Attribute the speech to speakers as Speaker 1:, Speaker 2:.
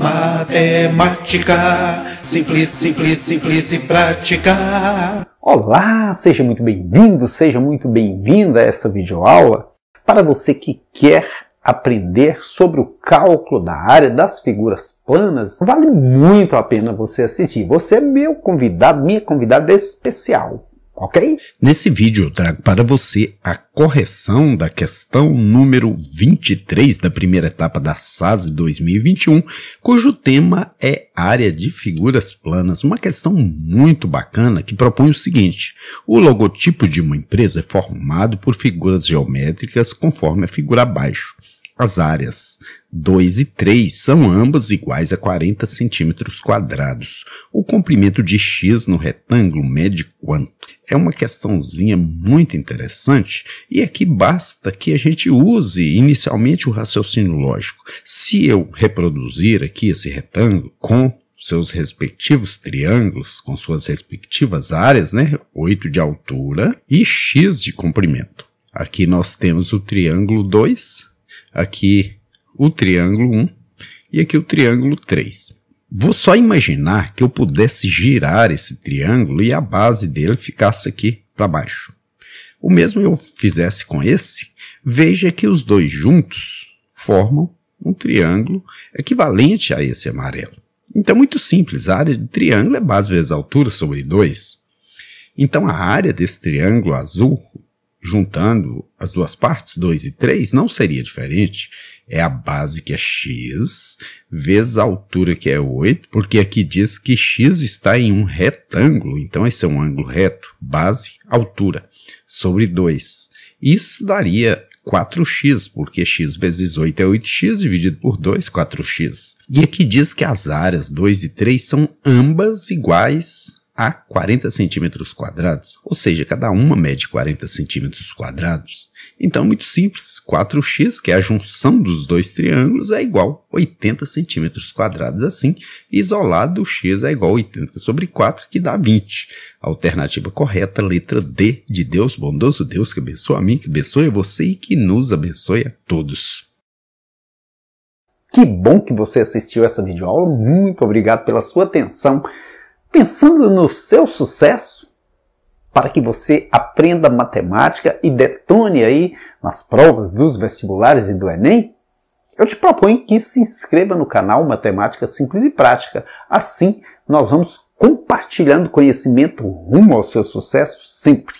Speaker 1: Matemática, simples, simples, simples e prática. Olá, seja muito bem-vindo, seja muito bem-vinda a essa videoaula para você que quer aprender sobre o cálculo da área das figuras planas, vale muito a pena você assistir. Você é meu convidado, minha convidada especial ok? Nesse vídeo eu trago para você a correção da questão número 23 da primeira etapa da SAS 2021, cujo tema é área de figuras planas, uma questão muito bacana que propõe o seguinte: o logotipo de uma empresa é formado por figuras geométricas conforme a figura abaixo. As áreas 2 e 3 são ambas iguais a 40 centímetros quadrados. O comprimento de x no retângulo mede quanto? É uma questãozinha muito interessante e aqui é basta que a gente use inicialmente o raciocínio lógico. Se eu reproduzir aqui esse retângulo com seus respectivos triângulos, com suas respectivas áreas, né? 8 de altura e x de comprimento. Aqui nós temos o triângulo 2, aqui o triângulo 1 e aqui o triângulo 3. Vou só imaginar que eu pudesse girar esse triângulo e a base dele ficasse aqui para baixo. O mesmo eu fizesse com esse, veja que os dois juntos formam um triângulo equivalente a esse amarelo. Então, muito simples, a área de triângulo é base vezes altura sobre 2. Então, a área desse triângulo azul juntando as duas partes, 2 e 3, não seria diferente. É a base que é x, vezes a altura que é 8, porque aqui diz que x está em um retângulo, então esse é um ângulo reto, base, altura, sobre 2. Isso daria 4x, porque x vezes 8 é 8x, dividido por 2, 4x. E aqui diz que as áreas 2 e 3 são ambas iguais a 40 centímetros quadrados, ou seja, cada uma mede 40 centímetros quadrados. Então é muito simples, 4x, que é a junção dos dois triângulos, é igual a 80 centímetros quadrados, assim, isolado o x é igual a 80 sobre 4, que dá 20. Alternativa correta, letra D, de Deus, bondoso Deus, que abençoa a mim, que abençoe você e que nos abençoe a todos. Que bom que você assistiu essa videoaula, muito obrigado pela sua atenção pensando no seu sucesso para que você aprenda matemática e detone aí nas provas dos vestibulares e do Enem? Eu te proponho que se inscreva no canal Matemática Simples e Prática. Assim, nós vamos compartilhando conhecimento rumo ao seu sucesso sempre.